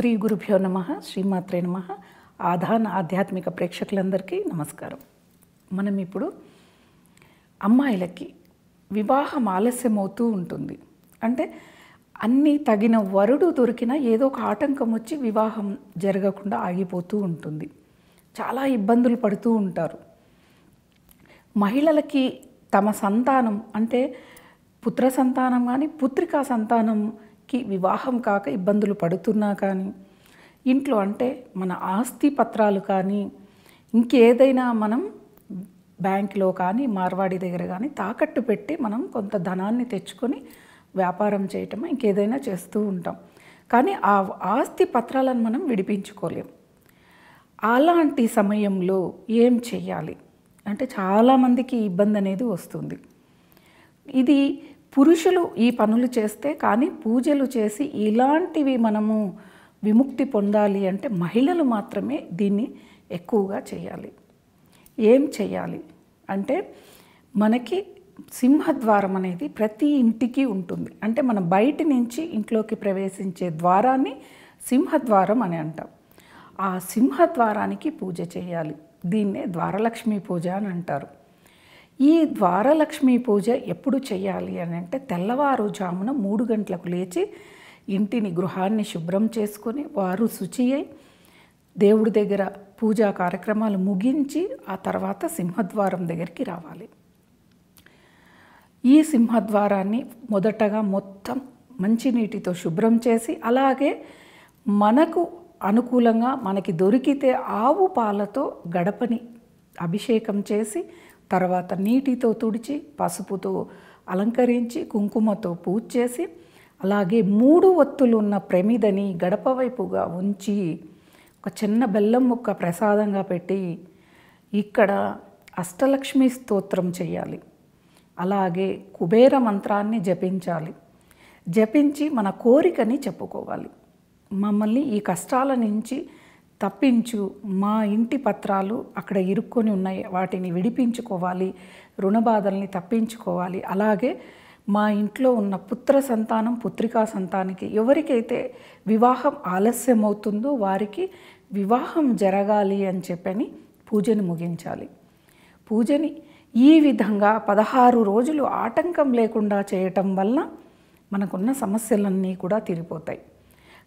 శ్రీ గురుభ్యో నమ శ్రీమాత్రే నమ ఆధాన ఆధ్యాత్మిక ప్రేక్షకులందరికీ నమస్కారం మనం ఇప్పుడు అమ్మాయిలకి వివాహం ఆలస్యమవుతూ ఉంటుంది అంటే అన్ని తగిన వరుడు దొరికినా ఏదో ఒక ఆటంకం వచ్చి వివాహం జరగకుండా ఆగిపోతూ ఉంటుంది చాలా ఇబ్బందులు పడుతూ ఉంటారు మహిళలకి తమ సంతానం అంటే పుత్ర సంతానం కానీ పుత్రికా సంతానం కి వివాహం కాక ఇబ్బందులు పడుతున్నా కానీ ఇంట్లో అంటే మన ఆస్తి పత్రాలు కానీ ఇంకేదైనా మనం బ్యాంకులో కానీ మార్వాడి దగ్గర కానీ తాకట్టు పెట్టి మనం కొంత ధనాన్ని తెచ్చుకొని వ్యాపారం చేయటం ఇంకేదైనా చేస్తూ ఉంటాం కానీ ఆ ఆస్తి పత్రాలను మనం విడిపించుకోలేం అలాంటి సమయంలో ఏం చేయాలి అంటే చాలామందికి ఇబ్బంది అనేది వస్తుంది ఇది పురుషులు ఈ పనులు చేస్తే కానీ పూజలు చేసి ఇలాంటివి మనము విముక్తి పొందాలి అంటే మహిళలు మాత్రమే దీన్ని ఎక్కువగా చేయాలి ఏం చేయాలి అంటే మనకి సింహద్వారం అనేది ప్రతి ఇంటికి ఉంటుంది అంటే మనం బయట నుంచి ఇంట్లోకి ప్రవేశించే ద్వారాన్ని సింహద్వారం అని అంటాం ఆ సింహద్వారానికి పూజ చేయాలి దీన్నే ద్వారలక్ష్మి పూజ అని అంటారు ఈ ద్వారలక్ష్మి పూజ ఎప్పుడు చేయాలి అని అంటే తెల్లవారుజామున మూడు గంటలకు లేచి ఇంటిని గృహాన్ని శుభ్రం చేసుకొని వారు శుచి అయి దేవుడి దగ్గర పూజా కార్యక్రమాలు ముగించి ఆ తర్వాత సింహద్వారం దగ్గరికి రావాలి ఈ సింహద్వారాన్ని మొదటగా మొత్తం మంచినీటితో శుభ్రం చేసి అలాగే మనకు అనుకూలంగా మనకి దొరికితే ఆవు పాలతో గడపని అభిషేకం చేసి తర్వాత నీటితో తుడిచి పసుపుతో అలంకరించి కుంకుమతో పూజ చేసి అలాగే మూడు ఒత్తులు ఉన్న ప్రమిదని గడప వైపుగా ఉంచి ఒక చిన్న బెల్లం ముక్క ప్రసాదంగా పెట్టి ఇక్కడ అష్టలక్ష్మి స్తోత్రం చేయాలి అలాగే కుబేర మంత్రాన్ని జపించాలి జపించి మన కోరికని చెప్పుకోవాలి మమ్మల్ని ఈ కష్టాల నుంచి తప్పించు మా ఇంటి పత్రాలు అక్కడ ఇరుక్కొని ఉన్నాయి వాటిని విడిపించుకోవాలి రుణబాధల్ని తప్పించుకోవాలి అలాగే మా ఇంట్లో ఉన్న పుత్ర సంతానం పుత్రికా సంతానికి ఎవరికైతే వివాహం ఆలస్యమవుతుందో వారికి వివాహం జరగాలి అని చెప్పని పూజని ముగించాలి పూజని ఈ విధంగా పదహారు రోజులు ఆటంకం లేకుండా చేయటం వల్ల మనకున్న సమస్యలన్నీ కూడా తీరిపోతాయి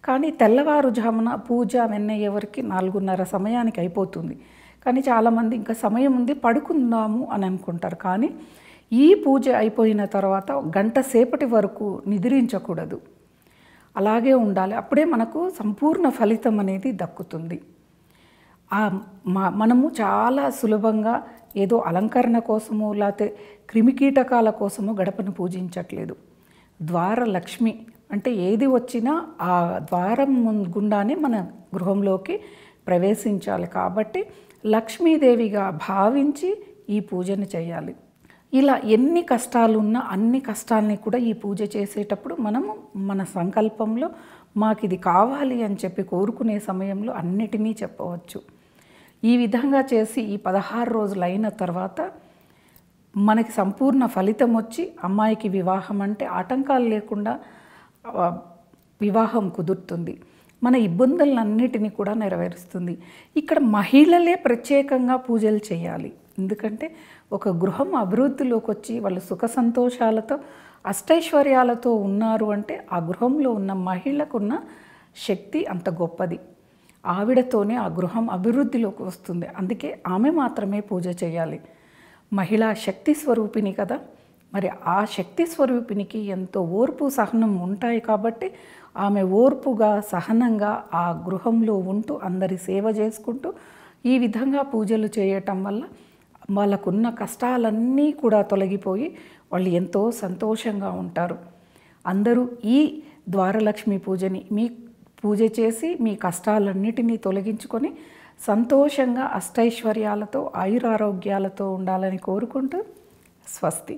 కానీ తెల్లవారుజామున పూజ వెన్న ఎవరికి నాలుగున్నర సమయానికి అయిపోతుంది కానీ చాలామంది ఇంకా సమయం ఉంది పడుకుందాము అని అనుకుంటారు కానీ ఈ పూజ అయిపోయిన తర్వాత గంట సేపటి వరకు నిద్రించకూడదు అలాగే ఉండాలి అప్పుడే మనకు సంపూర్ణ ఫలితం అనేది దక్కుతుంది మనము చాలా సులభంగా ఏదో అలంకరణ కోసము లేకపోతే క్రిమికీటకాల కోసము గడపను పూజించట్లేదు ద్వార లక్ష్మి అంటే ఏది వచ్చినా ఆ ద్వారం గుండానే మన గృహంలోకి ప్రవేశించాలి కాబట్టి లక్ష్మీదేవిగా భావించి ఈ పూజను చేయాలి ఇలా ఎన్ని కష్టాలు ఉన్నా అన్ని కష్టాలని కూడా ఈ పూజ చేసేటప్పుడు మనము మన సంకల్పంలో మాకు ఇది కావాలి అని చెప్పి కోరుకునే సమయంలో అన్నిటినీ చెప్పవచ్చు ఈ విధంగా చేసి ఈ పదహారు రోజులు అయిన తర్వాత మనకి సంపూర్ణ ఫలితం వచ్చి అమ్మాయికి వివాహం అంటే ఆటంకాలు లేకుండా వివాహం కుదురుతుంది మన ఇబ్బందులన్నిటినీ కూడా నెరవేరుస్తుంది ఇక్కడ మహిళలే ప్రత్యేకంగా పూజలు చేయాలి ఎందుకంటే ఒక గృహం అభివృద్ధిలోకి వచ్చి వాళ్ళు సుఖ సంతోషాలతో అష్టైశ్వర్యాలతో ఉన్నారు అంటే ఆ గృహంలో ఉన్న మహిళకున్న శక్తి అంత గొప్పది ఆవిడతోనే ఆ గృహం అభివృద్ధిలోకి వస్తుంది అందుకే ఆమె మాత్రమే పూజ చేయాలి మహిళా శక్తి స్వరూపిణి కదా మరి ఆ శక్తి స్వరూపినికి ఎంతో ఓర్పు సహనం ఉంటాయి కాబట్టి ఆమె ఓర్పుగా సహనంగా ఆ గృహంలో ఉంటూ అందరి సేవ చేసుకుంటూ ఈ విధంగా పూజలు చేయటం వల్ల వాళ్ళకున్న కష్టాలన్నీ కూడా తొలగిపోయి వాళ్ళు ఎంతో సంతోషంగా ఉంటారు అందరూ ఈ ద్వారలక్ష్మి పూజని మీ పూజ చేసి మీ కష్టాలన్నిటినీ తొలగించుకొని సంతోషంగా అష్టైశ్వర్యాలతో ఆయురారోగ్యాలతో ఉండాలని కోరుకుంటూ స్వస్తి